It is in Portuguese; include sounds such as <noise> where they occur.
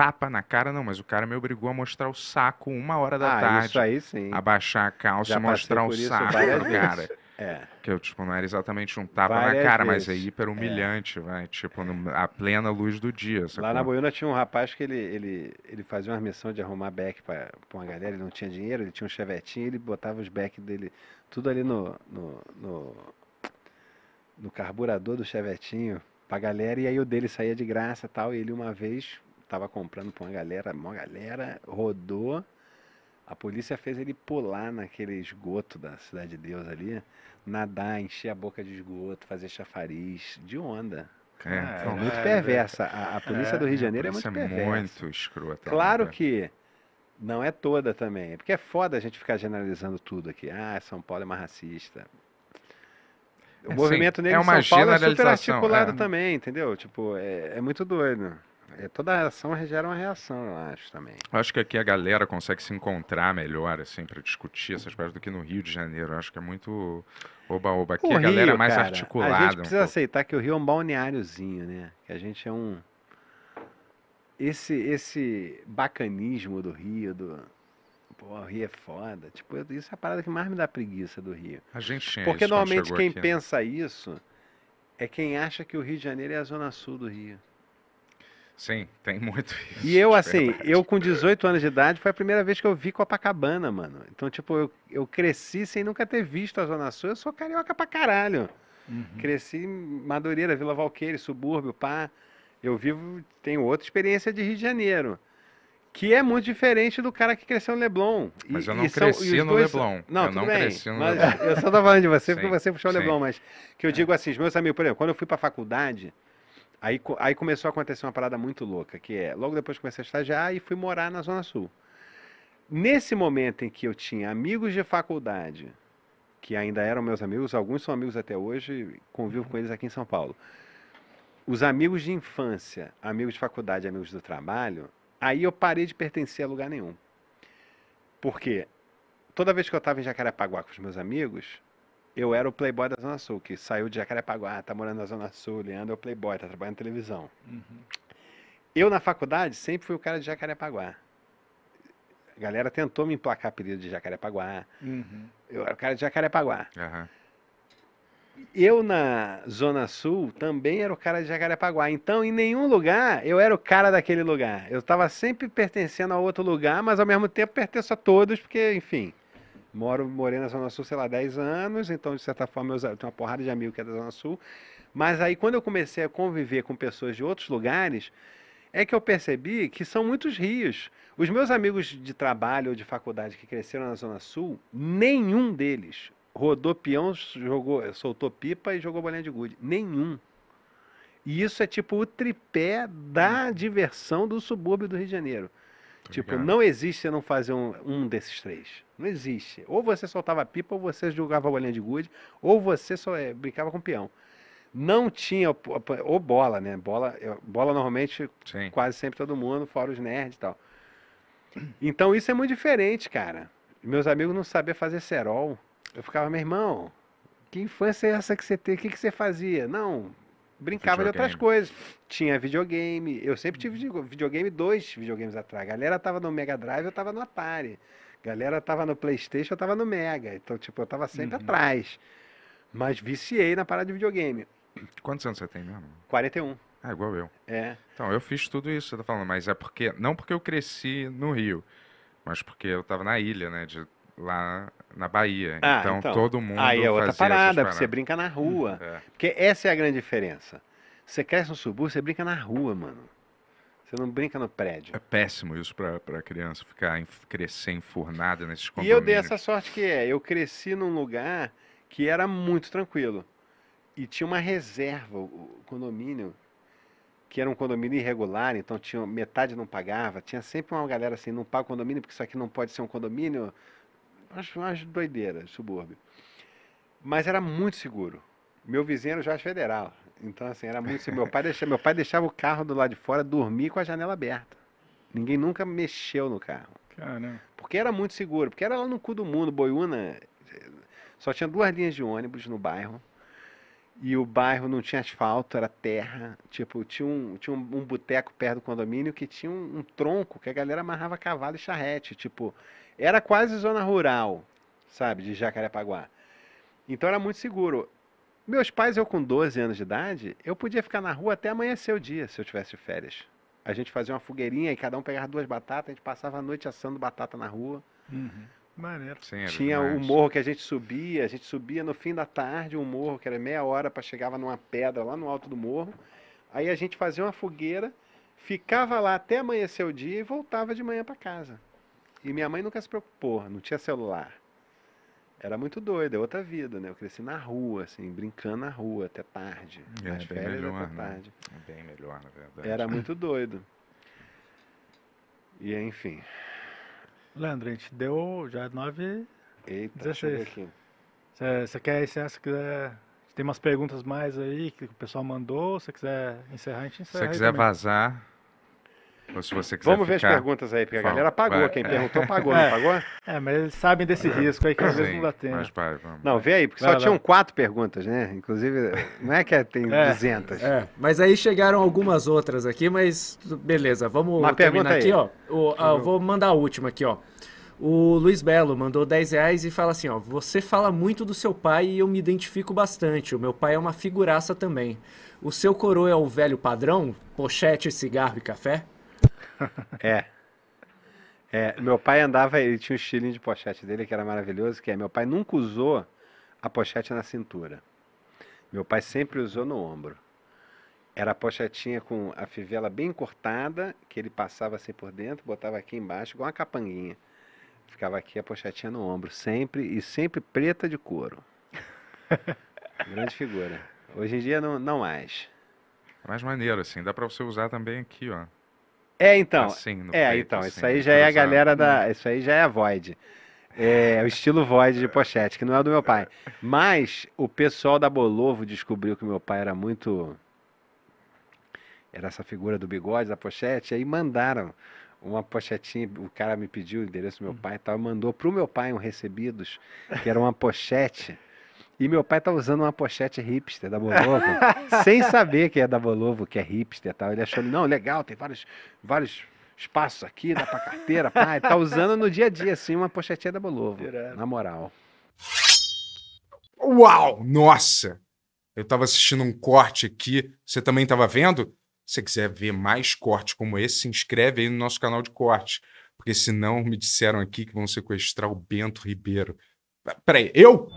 tapa na cara, não, mas o cara me obrigou a mostrar o saco uma hora da ah, tarde. Isso aí sim. Abaixar a calça e mostrar o saco pro cara. É. Que eu, tipo, não era exatamente um tapa várias na cara, vezes. mas é hiper é. humilhante, é. vai. Tipo, no, a plena luz do dia. Sacou? Lá na Boiúna tinha um rapaz que ele, ele, ele fazia uma missão de arrumar back pra, pra uma galera, ele não tinha dinheiro, ele tinha um chevetinho, ele botava os back dele tudo ali no, no, no, no carburador do chevetinho pra galera, e aí o dele saía de graça e tal, e ele uma vez tava comprando pra uma galera, uma galera, rodou. A polícia fez ele pular naquele esgoto da Cidade de Deus ali, nadar, encher a boca de esgoto, fazer chafariz de onda. É, então, muito é, perversa. A, a polícia é, do Rio de Janeiro é muito perversa. muito escrota. Né, claro né? que não é toda também. Porque é foda a gente ficar generalizando tudo aqui. Ah, São Paulo é mais racista. O movimento negro é uma São Paulo é super articulado também, entendeu? Tipo, é muito doido. É, toda ação gera uma reação, eu acho também. Acho que aqui a galera consegue se encontrar melhor, assim, para discutir essas coisas do que no Rio de Janeiro. Eu acho que é muito oba-oba aqui. O a Rio, galera é mais cara, articulada. A gente precisa um aceitar que o Rio é um balneáriozinho, né? Que a gente é um. Esse, esse bacanismo do Rio, do. Pô, o Rio é foda. Tipo, isso é a parada que mais me dá preguiça do Rio. A gente tinha é, Porque normalmente quem aqui, né? pensa né? isso é quem acha que o Rio de Janeiro é a zona sul do Rio. Sim, tem muito isso. E eu, assim, eu com 18 anos de idade foi a primeira vez que eu vi Copacabana, mano. Então, tipo, eu, eu cresci sem nunca ter visto a Zona Sul. Eu sou carioca pra caralho. Uhum. Cresci em Madureira, Vila Valqueira, subúrbio, pá. Eu vivo, tenho outra experiência de Rio de Janeiro. Que é muito diferente do cara que cresceu no Leblon. mas eu não cresci no dois... Leblon. Não, eu não bem, cresci no Leblon. Eu só tô falando de você <laughs> sim, porque você puxou o Leblon, mas que eu é. digo assim, os meus amigos, por exemplo, quando eu fui pra faculdade, Aí, aí começou a acontecer uma parada muito louca, que é, logo depois comecei a estagiar e fui morar na Zona Sul. Nesse momento em que eu tinha amigos de faculdade, que ainda eram meus amigos, alguns são amigos até hoje, convivo uhum. com eles aqui em São Paulo. Os amigos de infância, amigos de faculdade, amigos do trabalho, aí eu parei de pertencer a lugar nenhum. Porque toda vez que eu estava em Jacarepaguá com os meus amigos, eu era o playboy da Zona Sul, que saiu de Jacarepaguá, tá morando na Zona Sul, Leandro é o playboy, tá trabalhando na televisão. Uhum. Eu, na faculdade, sempre fui o cara de Jacarepaguá. A galera tentou me emplacar apelido de Jacarepaguá. Uhum. Eu era o cara de Jacarepaguá. Uhum. Eu, na Zona Sul, também era o cara de Jacarepaguá. Então, em nenhum lugar, eu era o cara daquele lugar. Eu estava sempre pertencendo a outro lugar, mas ao mesmo tempo pertenço a todos, porque, enfim... Moro, morei na Zona Sul, sei lá, 10 anos, então, de certa forma, eu tenho uma porrada de amigo que é da Zona Sul. Mas aí, quando eu comecei a conviver com pessoas de outros lugares, é que eu percebi que são muitos rios. Os meus amigos de trabalho ou de faculdade que cresceram na Zona Sul, nenhum deles rodou peão, jogou, soltou pipa e jogou bolinha de gude. Nenhum. E isso é tipo o tripé da hum. diversão do subúrbio do Rio de Janeiro. Tá tipo, Obrigado. não existe você não fazer um, um, desses três. Não existe. Ou você soltava pipa, ou você jogava bolinha de gude, ou você só é, brincava com peão. Não tinha, ou bola, né? Bola, bola normalmente, Sim. quase sempre todo mundo, fora os nerds e tal. Então isso é muito diferente, cara. Meus amigos não sabiam fazer cerol. Eu ficava, meu irmão, que infância é essa que você tem? O que, que você fazia? Não, brincava videogame. de outras coisas. Tinha videogame. Eu sempre tive videogame, dois videogames atrás. galera tava no Mega Drive, eu tava no Atari. galera tava no Playstation, eu tava no Mega. Então, tipo, eu tava sempre uhum. atrás. Mas viciei na parada de videogame. Quantos anos você tem mesmo? 41. Ah, igual eu. É. Então, eu fiz tudo isso, você tá falando, mas é porque. Não porque eu cresci no Rio, mas porque eu tava na ilha, né? De lá na Bahia. Ah, então, então, todo mundo. Aí é outra parada, você brinca na rua. Hum, é. Porque essa é a grande diferença. Você cresce no subúrbio, você brinca na rua, mano. Você não brinca no prédio. É péssimo isso para criança ficar crescer enfurnada nesses condomínios. E eu dei essa sorte que é. Eu cresci num lugar que era muito tranquilo. E tinha uma reserva, o condomínio, que era um condomínio irregular, então tinha metade não pagava. Tinha sempre uma galera assim, não paga o condomínio porque isso aqui não pode ser um condomínio umas, umas doideiras, subúrbio. Mas era muito seguro. Meu vizinho era o Jorge Federal. Então, assim, era muito seguro. Meu pai, deixava, meu pai deixava o carro do lado de fora dormir com a janela aberta. Ninguém nunca mexeu no carro. Caramba. Porque era muito seguro. Porque era lá no cu do mundo. Boiúna só tinha duas linhas de ônibus no bairro. E o bairro não tinha asfalto, era terra. Tipo, tinha um, tinha um, um boteco perto do condomínio que tinha um, um tronco que a galera amarrava cavalo e charrete. Tipo, era quase zona rural, sabe, de Jacarepaguá. Então era muito seguro. Meus pais, eu com 12 anos de idade, eu podia ficar na rua até amanhecer o dia, se eu tivesse férias. A gente fazia uma fogueirinha e cada um pegava duas batatas, a gente passava a noite assando batata na rua. Uhum. Maneiro. Sim, Tinha o um morro que a gente subia, a gente subia no fim da tarde um morro que era meia hora para chegava numa pedra lá no alto do morro. Aí a gente fazia uma fogueira, ficava lá até amanhecer o dia e voltava de manhã para casa. E minha mãe nunca se preocupou, não tinha celular. Era muito doido, é outra vida, né? Eu cresci na rua, assim, brincando na rua até tarde. É, férias melhor, até né? tarde. bem melhor, na verdade. Era muito doido. E enfim. Leandro, a gente deu já 9 Eita, 16. Você quer encerrar se quiser. Tem umas perguntas mais aí que o pessoal mandou. Se quiser encerrar, a gente encerra. Se quiser também. vazar. Ou se você quiser Vamos ver ficar... as perguntas aí, porque a galera pagou. Quem é. perguntou pagou, não é. pagou? É, mas eles sabem desse risco aí que às vezes não dá tempo. Mas vamos. Não, vê aí, porque vai, só vai. tinham quatro perguntas, né? Inclusive, não é que é, tem é, 200. É, mas aí chegaram algumas outras aqui, mas beleza, vamos Uma terminar aqui, ó. O, eu vou mandar a última aqui, ó. O Luiz Belo mandou 10 reais e fala assim: ó, você fala muito do seu pai e eu me identifico bastante. O meu pai é uma figuraça também. O seu coroa é o velho padrão? Pochete, cigarro e café? <laughs> É. É, meu pai andava, ele tinha um estilinho de pochete dele que era maravilhoso, que é, meu pai nunca usou a pochete na cintura. Meu pai sempre usou no ombro. Era a pochetinha com a fivela bem cortada, que ele passava assim por dentro, botava aqui embaixo, igual uma capanguinha. Ficava aqui a pochetinha no ombro, sempre, e sempre preta de couro. <laughs> Grande figura. Hoje em dia não, não mais. Mais maneiro, assim, dá para você usar também aqui, ó. É, então. Assim, é, peito, então. Assim, isso aí né? já é a galera da. Hum. Isso aí já é a Void. É, é, o estilo Void de pochete, que não é do meu pai. Mas o pessoal da Bolovo descobriu que meu pai era muito. Era essa figura do bigode, da pochete, aí mandaram uma pochetinha, o cara me pediu o endereço do meu hum. pai e tal, mandou pro meu pai um recebidos, que era uma pochete e meu pai tá usando uma pochete hipster da Bolovo, <laughs> sem saber que é da Bolovo, que é hipster e tal. Ele achou, não, legal, tem vários, vários espaços aqui, dá pra carteira, pai. Tá usando no dia a dia, assim, uma pochetinha da Bolovo, na moral. Uau! Nossa! Eu tava assistindo um corte aqui, você também tava vendo? Se você quiser ver mais cortes como esse, se inscreve aí no nosso canal de cortes, porque senão me disseram aqui que vão sequestrar o Bento Ribeiro. Peraí, eu?